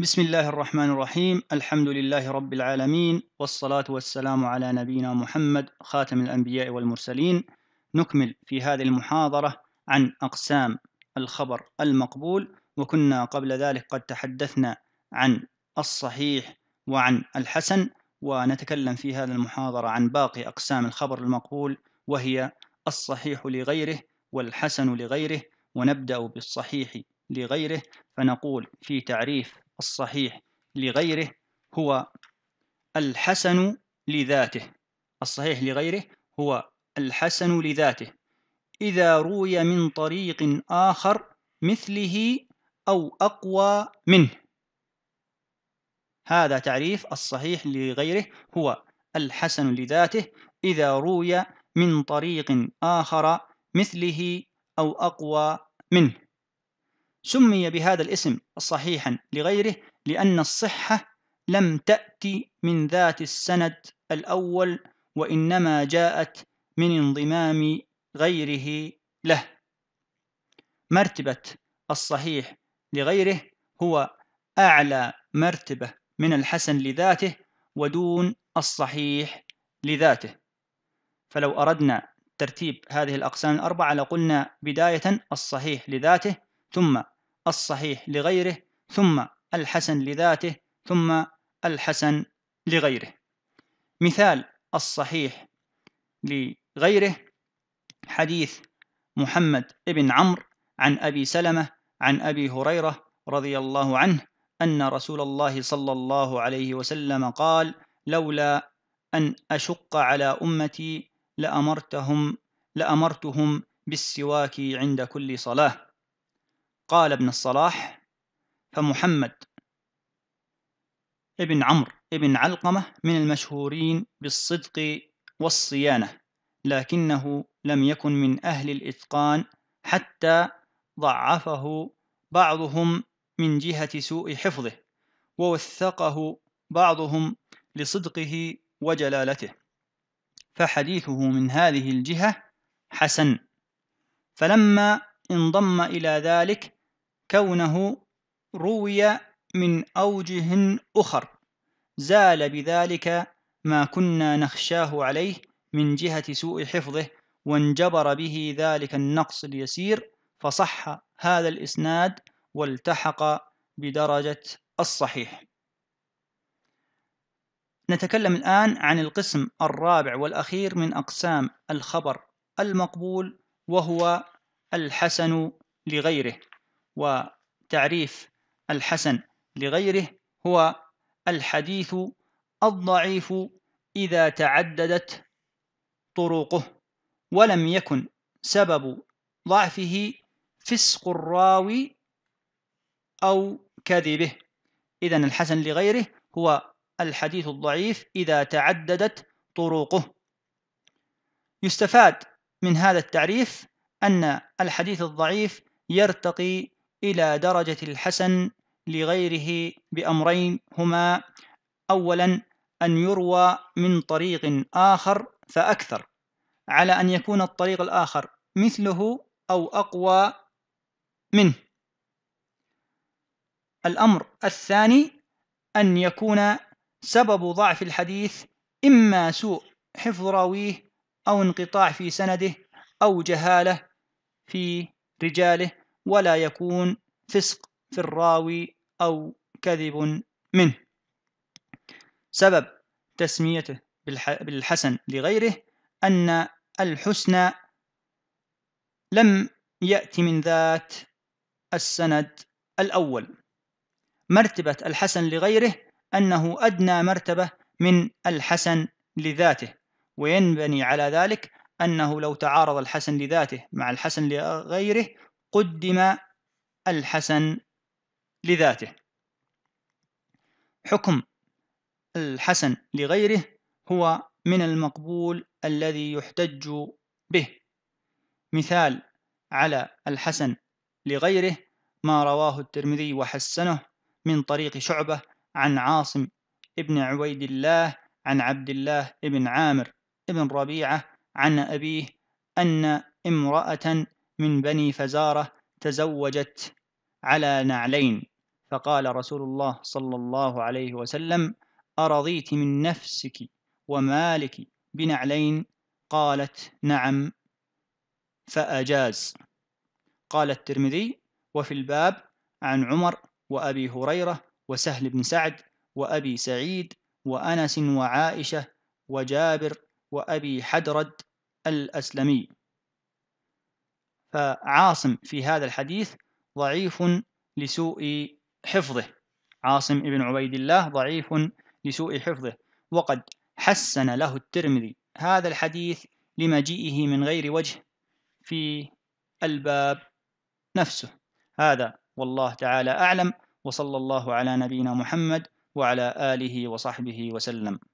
بسم الله الرحمن الرحيم الحمد لله رب العالمين والصلاة والسلام على نبينا محمد خاتم الأنبياء والمرسلين نكمل في هذه المحاضرة عن أقسام الخبر المقبول وكنا قبل ذلك قد تحدثنا عن الصحيح وعن الحسن ونتكلم في هذه المحاضرة عن باقي أقسام الخبر المقبول وهي الصحيح لغيره والحسن لغيره ونبدأ بالصحيح لغيره فنقول في تعريف الصحيح لغيره هو الحسن لذاته الصحيح لغيره هو الحسن لذاته إذا روي من طريق آخر مثله أو أقوى منه هذا تعريف الصحيح لغيره هو الحسن لذاته إذا روي من طريق آخر مثله أو أقوى منه سمي بهذا الاسم صحيحا لغيره لأن الصحة لم تأتي من ذات السند الأول وإنما جاءت من انضمام غيره له مرتبة الصحيح لغيره هو أعلى مرتبة من الحسن لذاته ودون الصحيح لذاته فلو أردنا ترتيب هذه الأقسام الأربعة لقلنا بداية الصحيح لذاته ثم الصحيح لغيره ثم الحسن لذاته ثم الحسن لغيره مثال الصحيح لغيره حديث محمد بن عمرو عن أبي سلمة عن أبي هريرة رضي الله عنه أن رسول الله صلى الله عليه وسلم قال لولا أن أشق على أمتي لأمرتهم لأمرتهم بالسواك عند كل صلاة قال ابن الصلاح فمحمد ابن عمرو ابن علقمة من المشهورين بالصدق والصيانة لكنه لم يكن من أهل الإتقان حتى ضعفه بعضهم من جهة سوء حفظه ووثقه بعضهم لصدقه وجلالته فحديثه من هذه الجهة حسن فلما انضم إلى ذلك كونه روي من أوجه أخر زال بذلك ما كنا نخشاه عليه من جهة سوء حفظه وانجبر به ذلك النقص اليسير فصح هذا الإسناد والتحق بدرجة الصحيح نتكلم الآن عن القسم الرابع والأخير من أقسام الخبر المقبول وهو الحسن لغيره وتعريف الحسن لغيره هو الحديث الضعيف إذا تعددت طرقه ولم يكن سبب ضعفه فسق الراوي أو كذبه إذا الحسن لغيره هو الحديث الضعيف إذا تعددت طرقه يستفاد من هذا التعريف أن الحديث الضعيف يرتقي إلى درجة الحسن لغيره بأمرين هما أولا أن يروى من طريق آخر فأكثر على أن يكون الطريق الآخر مثله أو أقوى منه الأمر الثاني أن يكون سبب ضعف الحديث إما سوء حفظ راويه أو انقطاع في سنده أو جهالة في رجاله ولا يكون فسق في الراوي أو كذب منه سبب تسميته بالحسن لغيره أن الحسنى لم يأتي من ذات السند الأول مرتبة الحسن لغيره أنه أدنى مرتبة من الحسن لذاته وينبني على ذلك أنه لو تعارض الحسن لذاته مع الحسن لغيره قدم الحسن لذاته حكم الحسن لغيره هو من المقبول الذي يحتج به مثال على الحسن لغيره ما رواه الترمذي وحسنه من طريق شعبة عن عاصم ابن عبيد الله عن عبد الله ابن عامر ابن ربيعة عن أبيه أن امرأة من بني فزارة تزوجت على نعلين فقال رسول الله صلى الله عليه وسلم أرضيت من نفسك ومالك بنعلين قالت نعم فأجاز قال الترمذي وفي الباب عن عمر وأبي هريرة وسهل بن سعد وأبي سعيد وأنس وعائشة وجابر وأبي حدرد الأسلمي فعاصم في هذا الحديث ضعيف لسوء حفظه عاصم ابن عبيد الله ضعيف لسوء حفظه وقد حسن له الترمذي هذا الحديث لمجيئه من غير وجه في الباب نفسه هذا والله تعالى أعلم وصلى الله على نبينا محمد وعلى آله وصحبه وسلم